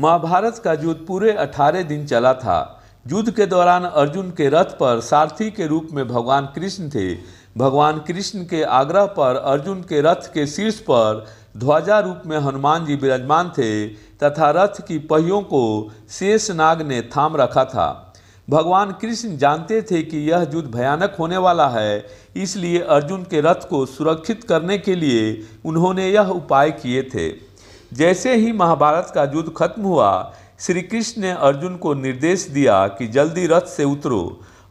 महाभारत का युद्ध पूरे अठारह दिन चला था युद्ध के दौरान अर्जुन के रथ पर सारथी के रूप में भगवान कृष्ण थे भगवान कृष्ण के आग्रह पर अर्जुन के रथ के शीर्ष पर ध्वजा रूप में हनुमान जी विराजमान थे तथा रथ की पहियों को शेषनाग ने थाम रखा था भगवान कृष्ण जानते थे कि यह युद्ध भयानक होने वाला है इसलिए अर्जुन के रथ को सुरक्षित करने के लिए उन्होंने यह उपाय किए थे जैसे ही महाभारत का युद्ध खत्म हुआ श्री कृष्ण ने अर्जुन को निर्देश दिया कि जल्दी रथ से उतरो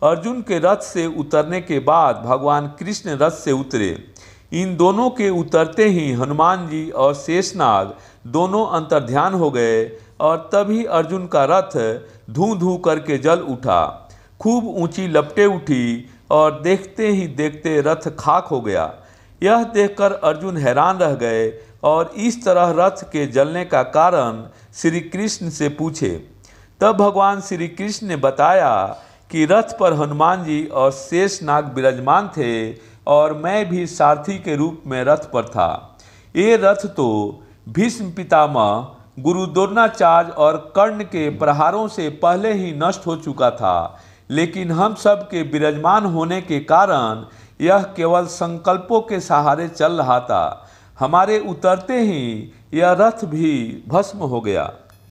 अर्जुन के रथ से उतरने के बाद भगवान कृष्ण रथ से उतरे इन दोनों के उतरते ही हनुमान जी और शेषनाग दोनों अंतर्ध्यान हो गए और तभी अर्जुन का रथ धू धू करके जल उठा खूब ऊंची लपटे उठी और देखते ही देखते रथ खाक हो गया यह देखकर अर्जुन हैरान रह गए और इस तरह रथ के जलने का कारण श्री कृष्ण से पूछे तब भगवान श्री कृष्ण ने बताया कि रथ पर हनुमान जी और शेषनाग विराजमान थे और मैं भी सारथी के रूप में रथ पर था ये रथ तो भीष्म पितामह गुरु द्रोणाचार्य और कर्ण के प्रहारों से पहले ही नष्ट हो चुका था लेकिन हम सब के विराजमान होने के कारण यह केवल संकल्पों के सहारे चल रहा था हमारे उतरते ही यह रथ भी भस्म हो गया